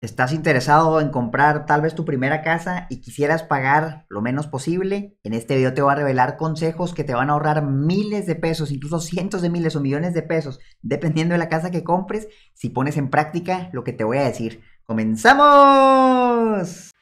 estás interesado en comprar tal vez tu primera casa y quisieras pagar lo menos posible, en este video te voy a revelar consejos que te van a ahorrar miles de pesos, incluso cientos de miles o millones de pesos, dependiendo de la casa que compres, si pones en práctica lo que te voy a decir. ¡Comenzamos!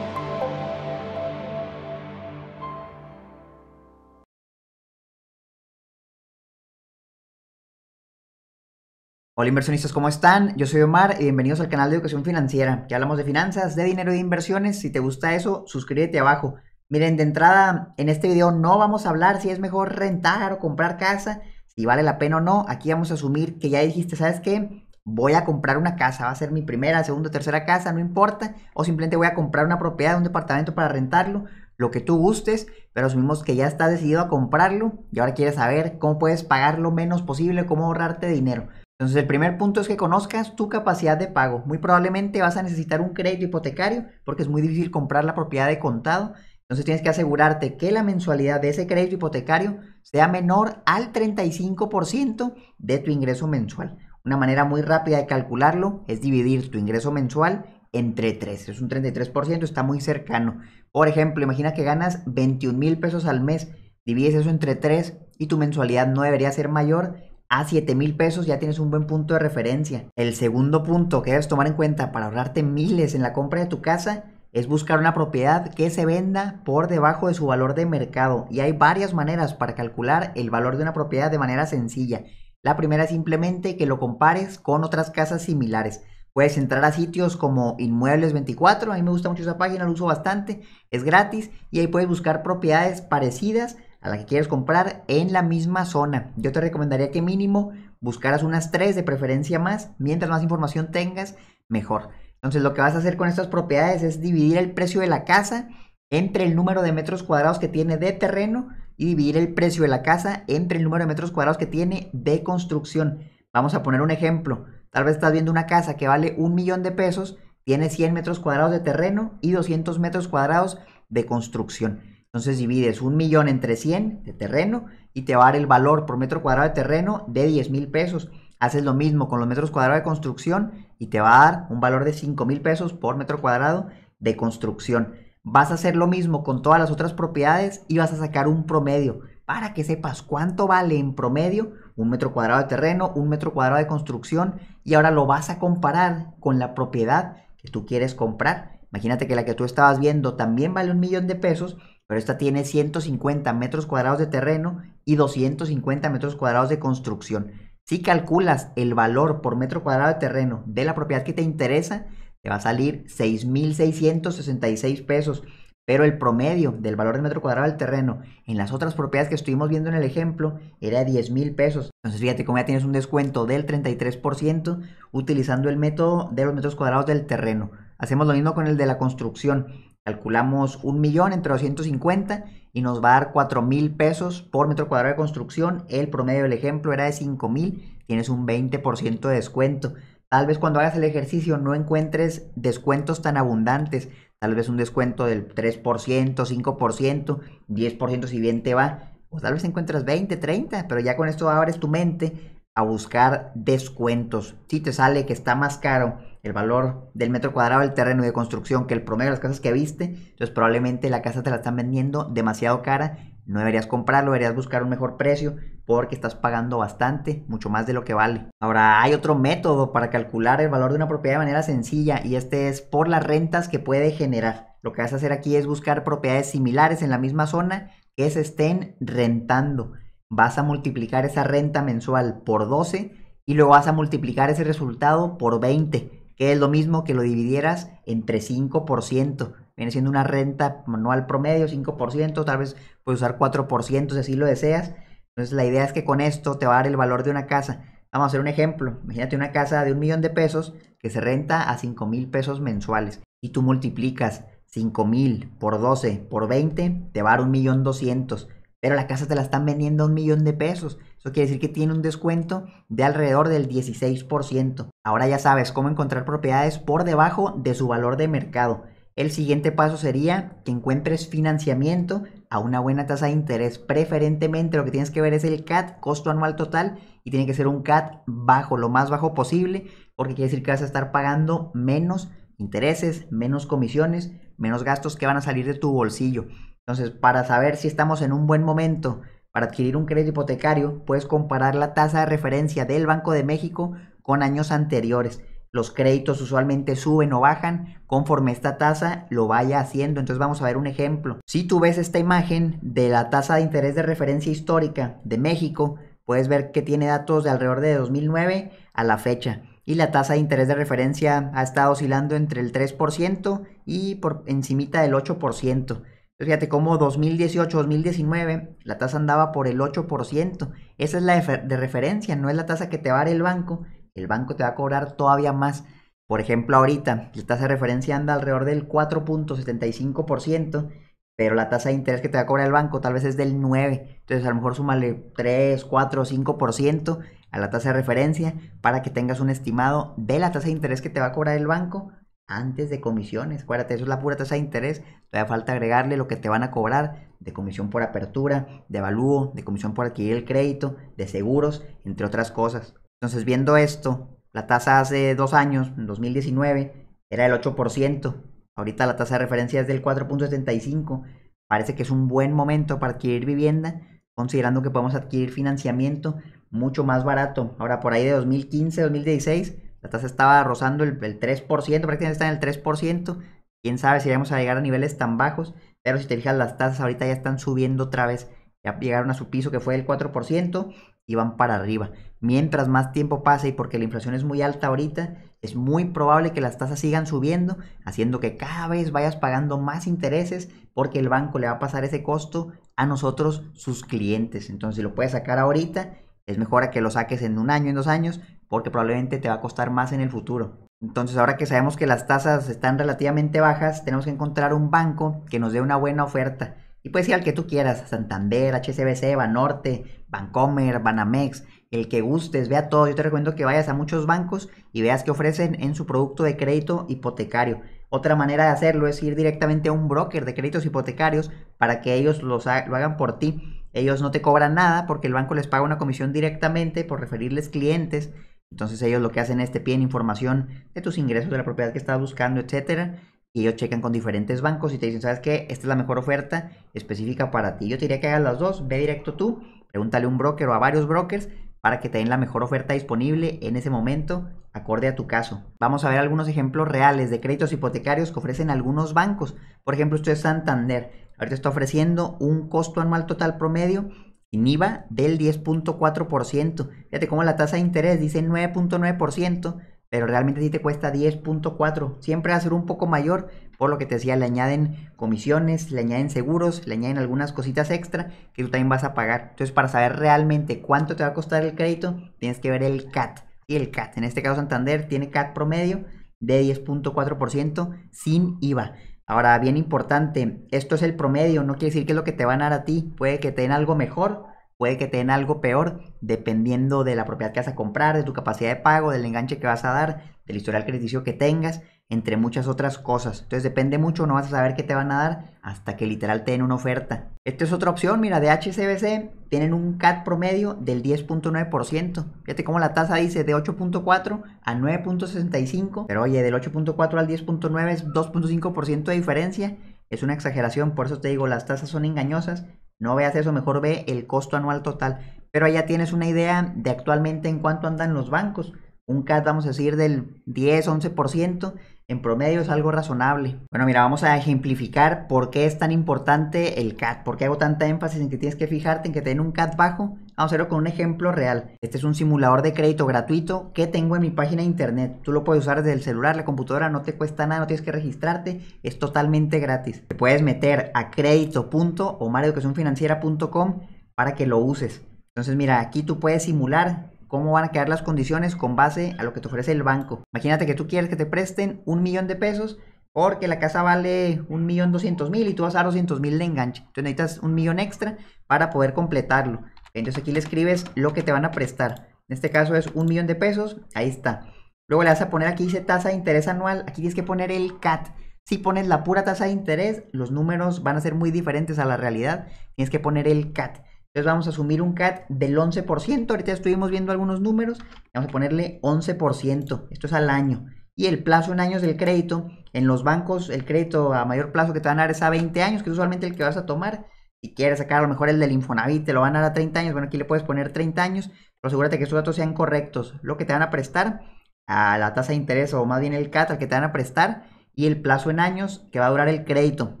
Hola inversionistas, ¿cómo están? Yo soy Omar y bienvenidos al canal de Educación Financiera. Ya hablamos de finanzas, de dinero y de inversiones. Si te gusta eso, suscríbete abajo. Miren, de entrada, en este video no vamos a hablar si es mejor rentar o comprar casa, si vale la pena o no. Aquí vamos a asumir que ya dijiste, ¿sabes qué? Voy a comprar una casa, va a ser mi primera, segunda, tercera casa, no importa. O simplemente voy a comprar una propiedad, un departamento para rentarlo, lo que tú gustes, pero asumimos que ya estás decidido a comprarlo y ahora quieres saber cómo puedes pagar lo menos posible, cómo ahorrarte dinero. Entonces, el primer punto es que conozcas tu capacidad de pago. Muy probablemente vas a necesitar un crédito hipotecario porque es muy difícil comprar la propiedad de contado. Entonces, tienes que asegurarte que la mensualidad de ese crédito hipotecario sea menor al 35% de tu ingreso mensual. Una manera muy rápida de calcularlo es dividir tu ingreso mensual entre 3. Es un 33%, está muy cercano. Por ejemplo, imagina que ganas 21 mil pesos al mes, divides eso entre 3 y tu mensualidad no debería ser mayor a 7 mil pesos ya tienes un buen punto de referencia. El segundo punto que debes tomar en cuenta para ahorrarte miles en la compra de tu casa es buscar una propiedad que se venda por debajo de su valor de mercado. Y hay varias maneras para calcular el valor de una propiedad de manera sencilla. La primera es simplemente que lo compares con otras casas similares. Puedes entrar a sitios como Inmuebles 24, a mí me gusta mucho esa página, la uso bastante, es gratis y ahí puedes buscar propiedades parecidas a la que quieres comprar en la misma zona. Yo te recomendaría que mínimo buscaras unas tres de preferencia más. Mientras más información tengas, mejor. Entonces lo que vas a hacer con estas propiedades es dividir el precio de la casa entre el número de metros cuadrados que tiene de terreno y dividir el precio de la casa entre el número de metros cuadrados que tiene de construcción. Vamos a poner un ejemplo. Tal vez estás viendo una casa que vale un millón de pesos, tiene 100 metros cuadrados de terreno y 200 metros cuadrados de construcción. Entonces divides un millón entre 100 de terreno y te va a dar el valor por metro cuadrado de terreno de 10 mil pesos. Haces lo mismo con los metros cuadrados de construcción y te va a dar un valor de 5 mil pesos por metro cuadrado de construcción. Vas a hacer lo mismo con todas las otras propiedades y vas a sacar un promedio para que sepas cuánto vale en promedio un metro cuadrado de terreno, un metro cuadrado de construcción y ahora lo vas a comparar con la propiedad que tú quieres comprar. Imagínate que la que tú estabas viendo también vale un millón de pesos pero esta tiene 150 metros cuadrados de terreno y 250 metros cuadrados de construcción. Si calculas el valor por metro cuadrado de terreno de la propiedad que te interesa, te va a salir 6.666 pesos. Pero el promedio del valor de metro cuadrado del terreno en las otras propiedades que estuvimos viendo en el ejemplo era de 10 pesos. Entonces fíjate cómo ya tienes un descuento del 33% utilizando el método de los metros cuadrados del terreno. Hacemos lo mismo con el de la construcción. Calculamos un millón entre 250 y nos va a dar 4 mil pesos por metro cuadrado de construcción. El promedio del ejemplo era de 5 mil, tienes un 20% de descuento. Tal vez cuando hagas el ejercicio no encuentres descuentos tan abundantes, tal vez un descuento del 3%, 5%, 10% si bien te va, o tal vez encuentras 20, 30, pero ya con esto abres tu mente a buscar descuentos. Si te sale que está más caro el valor del metro cuadrado del terreno de construcción que el promedio de las casas que viste, entonces probablemente la casa te la están vendiendo demasiado cara, no deberías comprarlo, deberías buscar un mejor precio porque estás pagando bastante, mucho más de lo que vale. Ahora hay otro método para calcular el valor de una propiedad de manera sencilla y este es por las rentas que puede generar. Lo que vas a hacer aquí es buscar propiedades similares en la misma zona que se estén rentando. Vas a multiplicar esa renta mensual por 12 y luego vas a multiplicar ese resultado por 20 que es lo mismo que lo dividieras entre 5%. Viene siendo una renta manual promedio, 5%, tal vez puedes usar 4% si así lo deseas. Entonces la idea es que con esto te va a dar el valor de una casa. Vamos a hacer un ejemplo. Imagínate una casa de un millón de pesos que se renta a 5 mil pesos mensuales. Y tú multiplicas 5 mil por 12 por 20, te va a dar un millón doscientos. Pero la casa te la están vendiendo a un millón de pesos. Eso quiere decir que tiene un descuento de alrededor del 16%. Ahora ya sabes cómo encontrar propiedades por debajo de su valor de mercado. El siguiente paso sería que encuentres financiamiento a una buena tasa de interés. Preferentemente lo que tienes que ver es el CAT, costo anual total, y tiene que ser un CAT bajo, lo más bajo posible, porque quiere decir que vas a estar pagando menos intereses, menos comisiones, menos gastos que van a salir de tu bolsillo. Entonces, para saber si estamos en un buen momento para adquirir un crédito hipotecario, puedes comparar la tasa de referencia del Banco de México con años anteriores. Los créditos usualmente suben o bajan conforme esta tasa lo vaya haciendo. Entonces vamos a ver un ejemplo. Si tú ves esta imagen de la tasa de interés de referencia histórica de México, puedes ver que tiene datos de alrededor de 2009 a la fecha. Y la tasa de interés de referencia ha estado oscilando entre el 3% y por encimita del 8%. Fíjate cómo 2018-2019 la tasa andaba por el 8%. Esa es la de, referencia, no es la tasa que te va a dar el banco. El banco te va a cobrar todavía más. Por ejemplo, ahorita la tasa de referencia anda alrededor del 4.75%, pero la tasa de interés que te va a cobrar el banco tal vez es del 9%. Entonces, a lo mejor súmale 3, 4, 5% a la tasa de referencia para que tengas un estimado de la tasa de interés que te va a cobrar el banco antes de comisiones. Acuérdate, eso es la pura tasa de interés. Todavía falta agregarle lo que te van a cobrar de comisión por apertura, de evalúo, de comisión por adquirir el crédito, de seguros, entre otras cosas. Entonces, viendo esto, la tasa hace dos años, en 2019, era el 8%. Ahorita la tasa de referencia es del 4.75. Parece que es un buen momento para adquirir vivienda, considerando que podemos adquirir financiamiento mucho más barato. Ahora, por ahí de 2015, 2016 la tasa estaba rozando el, 3%, prácticamente está en el 3%. Quién sabe si vamos a llegar a niveles tan bajos. Pero si te fijas, las tasas ahorita ya están subiendo otra vez. Ya llegaron a su piso que fue el 4% y van para arriba. Mientras más tiempo pase y porque la inflación es muy alta ahorita, es muy probable que las tasas sigan subiendo, haciendo que cada vez vayas pagando más intereses porque el banco le va a pasar ese costo a nosotros, sus clientes. Entonces, si lo puedes sacar ahorita, es mejor a que lo saques en un año, en dos años, porque probablemente te va a costar más en el futuro. Entonces ahora que sabemos que las tasas están relativamente bajas, tenemos que encontrar un banco que nos dé una buena oferta. Y puede ser al que tú quieras, Santander, HSBC, Banorte, Bancomer, Banamex, el que gustes, vea todo. Yo te recomiendo que vayas a muchos bancos y veas qué ofrecen en su producto de crédito hipotecario. Otra manera de hacerlo es ir directamente a un broker de créditos hipotecarios para que ellos lo hagan por ti. Ellos no te cobran nada porque el banco les paga una comisión directamente por referirles clientes entonces ellos lo que hacen es te piden información de tus ingresos, de la propiedad que estás buscando, etcétera. Y ellos checan con diferentes bancos y te dicen, ¿sabes qué? Esta es la mejor oferta específica para ti. Yo te diría que hagas las dos, ve directo tú, pregúntale a un broker o a varios brokers para que te den la mejor oferta disponible en ese momento, acorde a tu caso. Vamos a ver algunos ejemplos reales de créditos hipotecarios que ofrecen algunos bancos. Por ejemplo, esto es Santander. Ahorita está ofreciendo un costo anual total promedio sin IVA del 10.4%. Fíjate cómo la tasa de interés dice 9.9%, pero realmente sí te cuesta 10.4%. Siempre va a ser un poco mayor, por lo que te decía, le añaden comisiones, le añaden seguros, le añaden algunas cositas extra que tú también vas a pagar. Entonces, para saber realmente cuánto te va a costar el crédito, tienes que ver el CAT. Y el CAT, en este caso Santander, tiene CAT promedio de 10.4% sin IVA. Ahora, bien importante, esto es el promedio, no quiere decir que es lo que te van a dar a ti, puede que te den algo mejor, puede que te den algo peor, dependiendo de la propiedad que vas a comprar, de tu capacidad de pago, del enganche que vas a dar, del historial crediticio que tengas entre muchas otras cosas. Entonces depende mucho, no vas a saber qué te van a dar hasta que literal te den una oferta. Esta es otra opción, mira, de HCBC tienen un CAT promedio del 10.9%. Fíjate cómo la tasa dice de 8.4 a 9.65, pero oye, del 8.4 al 10.9 es 2.5% de diferencia. Es una exageración, por eso te digo, las tasas son engañosas. No veas eso, mejor ve el costo anual total. Pero allá tienes una idea de actualmente en cuánto andan los bancos. Un CAT, vamos a decir, del 10, 11%. En promedio es algo razonable. Bueno, mira, vamos a ejemplificar por qué es tan importante el CAT. ¿Por qué hago tanta énfasis en que tienes que fijarte en que te un CAT bajo? Vamos a hacerlo con un ejemplo real. Este es un simulador de crédito gratuito que tengo en mi página de internet. Tú lo puedes usar desde el celular, la computadora, no te cuesta nada, no tienes que registrarte, es totalmente gratis. Te puedes meter a crédito.omareducacionfinanciera.com para que lo uses. Entonces, mira, aquí tú puedes simular cómo van a quedar las condiciones con base a lo que te ofrece el banco. Imagínate que tú quieres que te presten un millón de pesos porque la casa vale un millón doscientos mil y tú vas a dar doscientos mil de enganche. Entonces necesitas un millón extra para poder completarlo. Entonces aquí le escribes lo que te van a prestar. En este caso es un millón de pesos. Ahí está. Luego le vas a poner aquí dice tasa de interés anual. Aquí tienes que poner el CAT. Si pones la pura tasa de interés, los números van a ser muy diferentes a la realidad. Tienes que poner el CAT. Entonces vamos a asumir un CAT del 11%. Ahorita estuvimos viendo algunos números. Vamos a ponerle 11%. Esto es al año. Y el plazo en años del crédito, en los bancos, el crédito a mayor plazo que te van a dar es a 20 años, que es usualmente el que vas a tomar. Si quieres sacar a lo mejor el del Infonavit, te lo van a dar a 30 años. Bueno, aquí le puedes poner 30 años, pero asegúrate que estos datos sean correctos. Lo que te van a prestar, a la tasa de interés o más bien el CAT al que te van a prestar y el plazo en años que va a durar el crédito.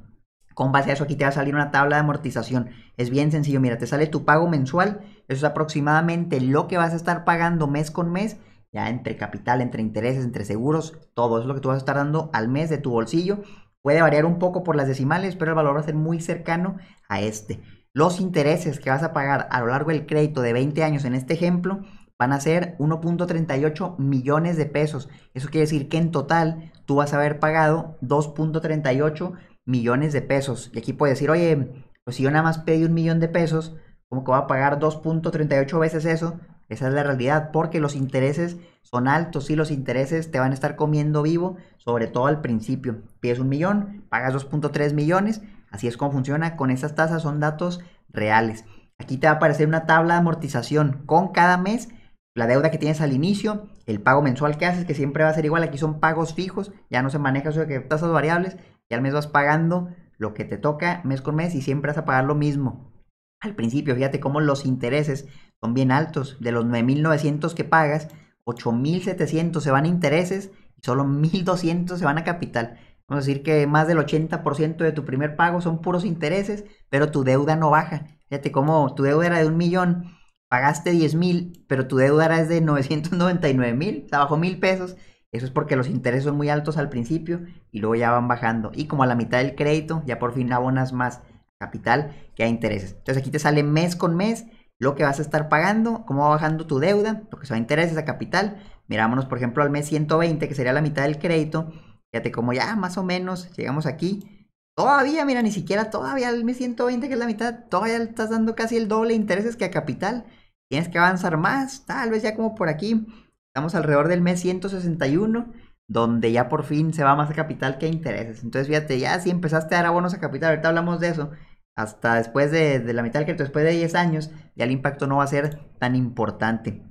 Con base a eso aquí te va a salir una tabla de amortización. Es bien sencillo, mira, te sale tu pago mensual, eso es aproximadamente lo que vas a estar pagando mes con mes, ya entre capital, entre intereses, entre seguros, todo es lo que tú vas a estar dando al mes de tu bolsillo. Puede variar un poco por las decimales, pero el valor va a ser muy cercano a este. Los intereses que vas a pagar a lo largo del crédito de 20 años en este ejemplo van a ser 1.38 millones de pesos. Eso quiere decir que en total tú vas a haber pagado 2.38 millones millones de pesos. Y aquí puede decir, oye, pues si yo nada más pedí un millón de pesos, como que voy a pagar 2.38 veces eso? Esa es la realidad, porque los intereses son altos, y los intereses te van a estar comiendo vivo, sobre todo al principio. Pides un millón, pagas 2.3 millones, así es como funciona. Con esas tasas son datos reales. Aquí te va a aparecer una tabla de amortización con cada mes, la deuda que tienes al inicio, el pago mensual que haces, que siempre va a ser igual. Aquí son pagos fijos, ya no se maneja eso de que tasas variables. Y al mes vas pagando lo que te toca mes con mes y siempre vas a pagar lo mismo. Al principio, fíjate cómo los intereses son bien altos. De los 9.900 que pagas, 8.700 se van a intereses y solo 1.200 se van a capital. Vamos a decir que más del 80% de tu primer pago son puros intereses, pero tu deuda no baja. Fíjate cómo tu deuda era de un millón, pagaste $10,000, pero tu deuda era de 999 mil, o sea, bajó mil pesos eso es porque los intereses son muy altos al principio y luego ya van bajando. Y como a la mitad del crédito, ya por fin abonas más capital que a intereses. Entonces aquí te sale mes con mes lo que vas a estar pagando, cómo va bajando tu deuda, Porque que son intereses a capital. Mirámonos, por ejemplo, al mes 120, que sería la mitad del crédito. Fíjate como ya más o menos llegamos aquí. Todavía, mira, ni siquiera todavía al mes 120, que es la mitad, todavía estás dando casi el doble de intereses que a capital. Tienes que avanzar más, tal vez ya como por aquí Estamos alrededor del mes 161, donde ya por fin se va más a capital que a intereses. Entonces, fíjate, ya si empezaste a dar abonos a capital, ahorita hablamos de eso, hasta después de, la mitad del crédito, después de 10 años, ya el impacto no va a ser tan importante.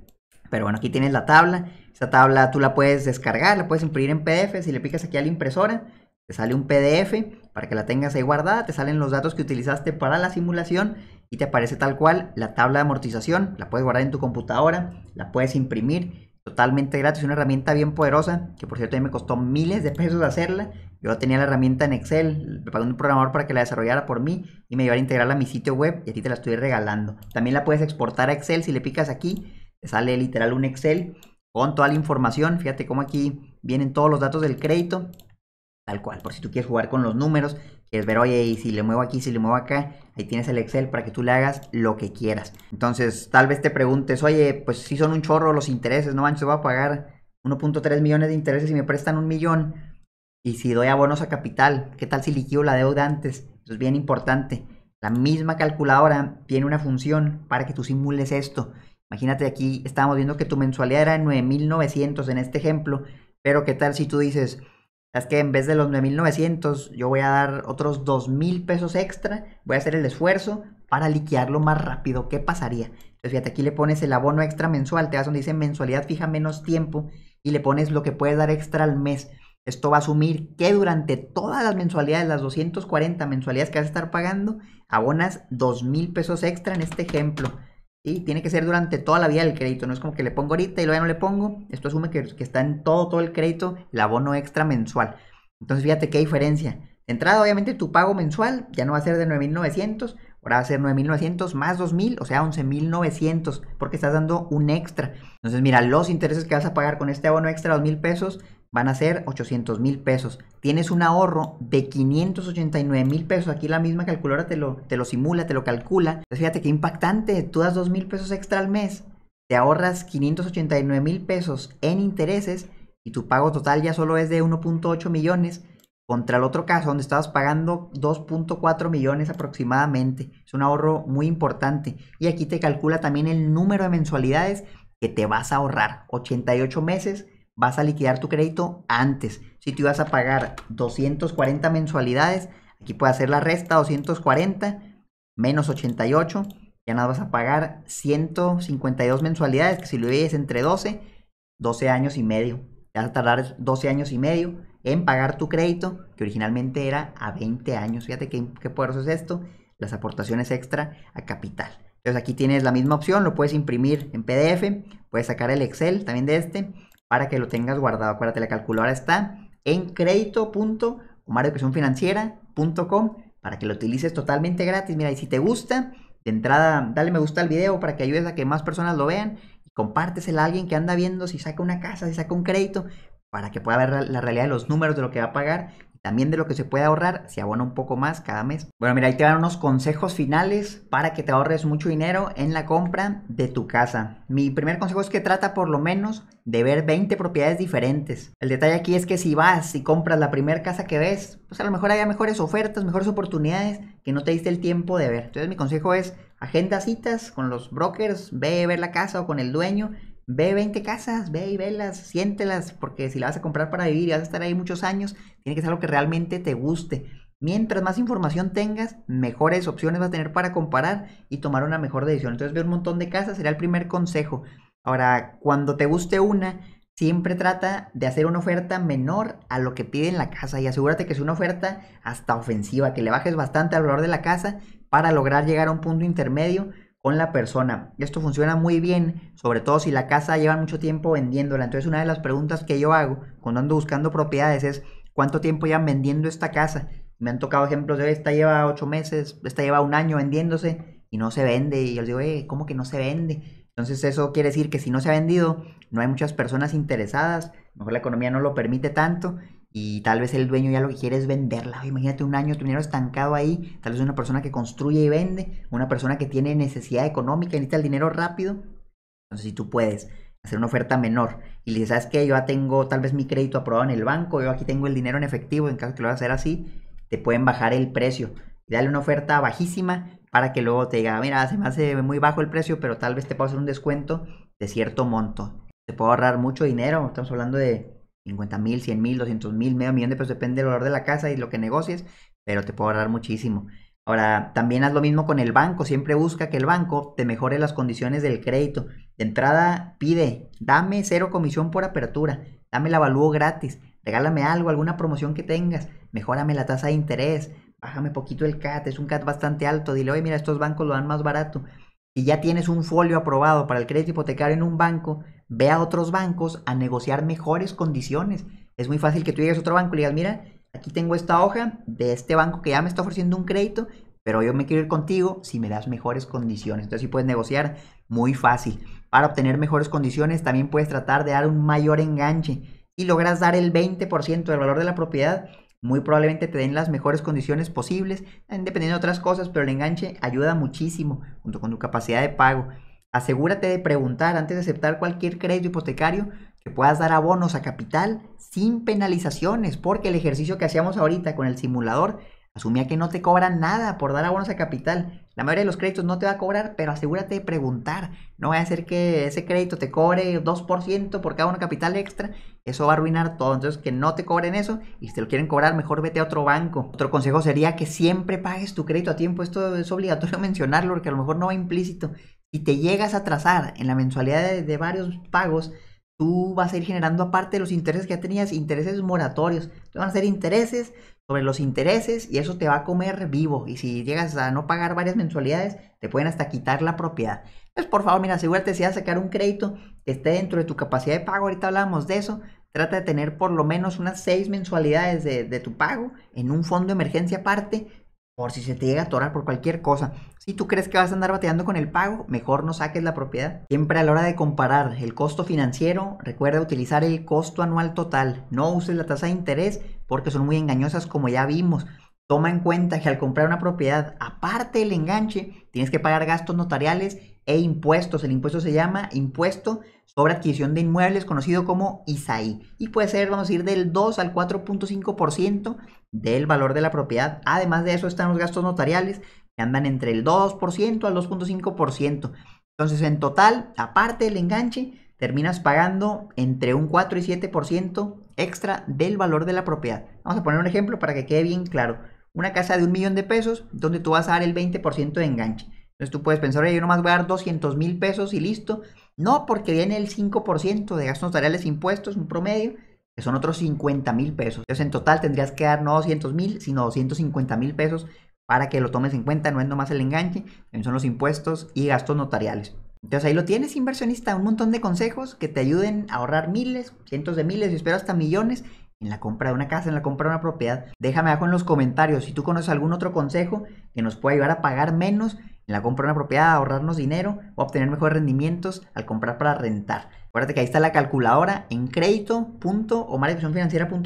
Pero bueno, aquí tienes la tabla. Esta tabla tú la puedes descargar, la puedes imprimir en PDF. Si le picas aquí a la impresora, te sale un PDF para que la tengas ahí guardada. Te salen los datos que utilizaste para la simulación y te aparece tal cual la tabla de amortización. La puedes guardar en tu computadora, la puedes imprimir totalmente gratis, una herramienta bien poderosa, que por cierto a mí me costó miles de pesos hacerla. Yo tenía la herramienta en Excel, me pagó un programador para que la desarrollara por mí y me iba a integrarla a mi sitio web y a ti te la estoy regalando. También la puedes exportar a Excel, si le picas aquí, te sale literal un Excel con toda la información. Fíjate cómo aquí vienen todos los datos del crédito, tal cual, por si tú quieres jugar con los números, es ver, oye, y si le muevo aquí, si le muevo acá, ahí tienes el Excel para que tú le hagas lo que quieras. Entonces, tal vez te preguntes, oye, pues si son un chorro los intereses, no manches, voy a pagar 1.3 millones de intereses y me prestan un millón. Y si doy abonos a capital, ¿qué tal si liquido la deuda antes? Eso es bien importante. La misma calculadora tiene una función para que tú simules esto. Imagínate aquí, estábamos viendo que tu mensualidad era 9.900 en este ejemplo, pero ¿qué tal si tú dices, es que en vez de los 9.900, yo voy a dar otros 2.000 pesos extra. Voy a hacer el esfuerzo para liquidarlo más rápido. ¿Qué pasaría? Entonces, fíjate, aquí le pones el abono extra mensual. Te vas donde dice mensualidad fija menos tiempo y le pones lo que puedes dar extra al mes. Esto va a asumir que durante todas las mensualidades, las 240 mensualidades que vas a estar pagando, abonas 2.000 pesos extra en este ejemplo. Y tiene que ser durante toda la vida del crédito, no es como que le pongo ahorita y luego ya no le pongo. Esto asume que, que está en todo, todo el crédito el abono extra mensual. Entonces fíjate qué diferencia. De entrada, obviamente, tu pago mensual ya no va a ser de 9.900, ahora va a ser 9.900 más 2.000, o sea, 11.900, porque estás dando un extra. Entonces, mira, los intereses que vas a pagar con este abono extra, 2.000 pesos, van a ser 800 mil pesos. Tienes un ahorro de 589 mil pesos. Aquí la misma calculadora te lo, te lo simula, te lo calcula. fíjate qué impactante. Tú das 2 mil pesos extra al mes. Te ahorras 589 mil pesos en intereses y tu pago total ya solo es de 1.8 millones contra el otro caso donde estabas pagando 2.4 millones aproximadamente. Es un ahorro muy importante. Y aquí te calcula también el número de mensualidades que te vas a ahorrar. 88 meses vas a liquidar tu crédito antes. Si tú vas a pagar 240 mensualidades, aquí puedes hacer la resta 240 menos 88, ya nada vas a pagar 152 mensualidades, que si lo vives entre 12, 12 años y medio. Te vas a tardar 12 años y medio en pagar tu crédito, que originalmente era a 20 años. Fíjate qué poderoso es esto, las aportaciones extra a capital. Entonces aquí tienes la misma opción, lo puedes imprimir en PDF, puedes sacar el Excel también de este para que lo tengas guardado. Acuérdate, la calculadora está en crédito.com. para que lo utilices totalmente gratis. Mira, y si te gusta, de entrada, dale me gusta al video para que ayudes a que más personas lo vean y compárteselo a alguien que anda viendo si saca una casa, si saca un crédito, para que pueda ver la realidad de los números de lo que va a pagar también de lo que se puede ahorrar, si abona un poco más cada mes. Bueno, mira, ahí te van unos consejos finales para que te ahorres mucho dinero en la compra de tu casa. Mi primer consejo es que trata por lo menos de ver 20 propiedades diferentes. El detalle aquí es que si vas y compras la primera casa que ves, pues a lo mejor haya mejores ofertas, mejores oportunidades que no te diste el tiempo de ver. Entonces mi consejo es agenda citas con los brokers, ve ver la casa o con el dueño ve 20 casas, ve y velas, siéntelas, porque si la vas a comprar para vivir y vas a estar ahí muchos años, tiene que ser algo que realmente te guste. Mientras más información tengas, mejores opciones vas a tener para comparar y tomar una mejor decisión. Entonces, ve un montón de casas sería el primer consejo. Ahora, cuando te guste una, siempre trata de hacer una oferta menor a lo que pide en la casa y asegúrate que es una oferta hasta ofensiva, que le bajes bastante al valor de la casa para lograr llegar a un punto intermedio con la persona. Esto funciona muy bien, sobre todo si la casa lleva mucho tiempo vendiéndola. Entonces una de las preguntas que yo hago cuando ando buscando propiedades es cuánto tiempo llevan vendiendo esta casa. Me han tocado ejemplos de esta lleva ocho meses, esta lleva un año vendiéndose y no se vende. Y yo les digo, eh, ¿cómo que no se vende? Entonces eso quiere decir que si no se ha vendido, no hay muchas personas interesadas, mejor la economía no lo permite tanto y tal vez el dueño ya lo que quiere es venderla. Imagínate un año tu dinero estancado ahí, tal vez una persona que construye y vende, una persona que tiene necesidad económica, necesita el dinero rápido. Entonces, si tú puedes hacer una oferta menor y le dices, ¿sabes qué? Yo ya tengo tal vez mi crédito aprobado en el banco, yo aquí tengo el dinero en efectivo, en caso que lo vas a hacer así, te pueden bajar el precio. Y dale una oferta bajísima para que luego te diga, mira, se me hace muy bajo el precio, pero tal vez te puedo hacer un descuento de cierto monto. Te puedo ahorrar mucho dinero, estamos hablando de 50 mil, 100 mil, 200 mil, medio millón de pesos, depende del valor de la casa y lo que negocies, pero te puedo ahorrar muchísimo. Ahora, también haz lo mismo con el banco, siempre busca que el banco te mejore las condiciones del crédito. De entrada, pide, dame cero comisión por apertura, dame el avalúo gratis, regálame algo, alguna promoción que tengas, mejórame la tasa de interés, bájame poquito el CAT, es un CAT bastante alto, dile, oye, mira, estos bancos lo dan más barato. Si ya tienes un folio aprobado para el crédito hipotecario en un banco, ve a otros bancos a negociar mejores condiciones. Es muy fácil que tú llegues a otro banco y digas, mira, aquí tengo esta hoja de este banco que ya me está ofreciendo un crédito, pero yo me quiero ir contigo si me das mejores condiciones. Entonces sí puedes negociar muy fácil. Para obtener mejores condiciones también puedes tratar de dar un mayor enganche. y logras dar el 20% del valor de la propiedad, muy probablemente te den las mejores condiciones posibles, eh, dependiendo de otras cosas, pero el enganche ayuda muchísimo junto con tu capacidad de pago. Asegúrate de preguntar antes de aceptar cualquier crédito hipotecario que puedas dar abonos a capital sin penalizaciones, porque el ejercicio que hacíamos ahorita con el simulador Asumía que no te cobran nada por dar abonos a capital. La mayoría de los créditos no te va a cobrar, pero asegúrate de preguntar. No vaya a ser que ese crédito te cobre 2% por cada uno capital extra. Eso va a arruinar todo. Entonces, que no te cobren eso. Y si te lo quieren cobrar, mejor vete a otro banco. Otro consejo sería que siempre pagues tu crédito a tiempo. Esto es obligatorio mencionarlo porque a lo mejor no va implícito. Si te llegas a atrasar en la mensualidad de, varios pagos, tú vas a ir generando aparte de los intereses que ya tenías, intereses moratorios. Te van a ser intereses sobre los intereses y eso te va a comer vivo. Y si llegas a no pagar varias mensualidades, te pueden hasta quitar la propiedad. pues por favor, mira, asegúrate si vas a sacar un crédito que esté dentro de tu capacidad de pago. Ahorita hablábamos de eso. Trata de tener por lo menos unas seis mensualidades de, de tu pago en un fondo de emergencia aparte por si se te llega a atorar por cualquier cosa. Si tú crees que vas a andar bateando con el pago, mejor no saques la propiedad. Siempre a la hora de comparar el costo financiero, recuerda utilizar el costo anual total. No uses la tasa de interés porque son muy engañosas como ya vimos. Toma en cuenta que al comprar una propiedad, aparte del enganche, tienes que pagar gastos notariales e impuestos. El impuesto se llama impuesto sobre adquisición de inmuebles, conocido como ISAI. Y puede ser, vamos a ir del 2 al 4.5% del valor de la propiedad. Además de eso están los gastos notariales, que andan entre el 2% al 2.5%. Entonces, en total, aparte del enganche, terminas pagando entre un 4 y 7% extra del valor de la propiedad. Vamos a poner un ejemplo para que quede bien claro. Una casa de un millón de pesos donde tú vas a dar el 20% de enganche. Entonces tú puedes pensar, oye, yo nomás voy a dar 200 mil pesos y listo. No, porque viene el 5% de gastos notariales, impuestos, un promedio, que son otros 50 mil pesos. Entonces en total tendrías que dar no 200 mil, sino 250 mil pesos para que lo tomes en cuenta. No es nomás el enganche, son los impuestos y gastos notariales. Entonces ahí lo tienes, inversionista, un montón de consejos que te ayuden a ahorrar miles, cientos de miles, y espero hasta millones en la compra de una casa, en la compra de una propiedad. Déjame abajo en los comentarios si tú conoces algún otro consejo que nos pueda ayudar a pagar menos en la compra de una propiedad, ahorrarnos dinero o obtener mejores rendimientos al comprar para rentar. Acuérdate que ahí está la calculadora en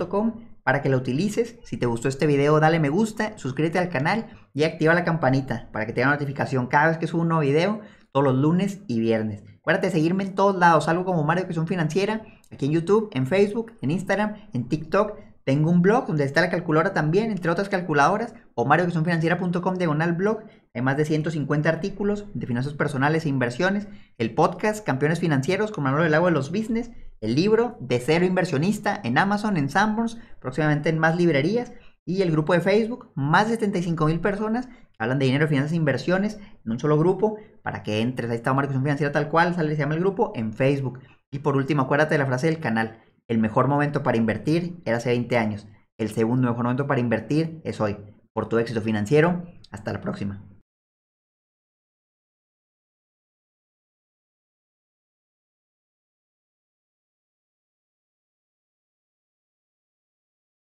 com para que la utilices. Si te gustó este video, dale me gusta, suscríbete al canal y activa la campanita para que te haga notificación cada vez que subo un nuevo video todos los lunes y viernes. Acuérdate seguirme en todos lados, algo como Mario Son Financiera, aquí en YouTube, en Facebook, en Instagram, en TikTok. Tengo un blog donde está la calculadora también, entre otras calculadoras, o marioquesonfinancieracom diagonal blog. Hay más de 150 artículos de finanzas personales e inversiones, el podcast Campeones Financieros con Manuel del Agua de los Business, el libro De Cero Inversionista en Amazon, en Sanborns, próximamente en más librerías. Y el grupo de Facebook, más de 75 mil personas hablan de dinero, finanzas, e inversiones en un solo grupo para que entres. a esta marco financiera tal cual, sale, se llama el grupo en Facebook. Y por último, acuérdate de la frase del canal. El mejor momento para invertir era hace 20 años. El segundo mejor momento para invertir es hoy. Por tu éxito financiero. Hasta la próxima.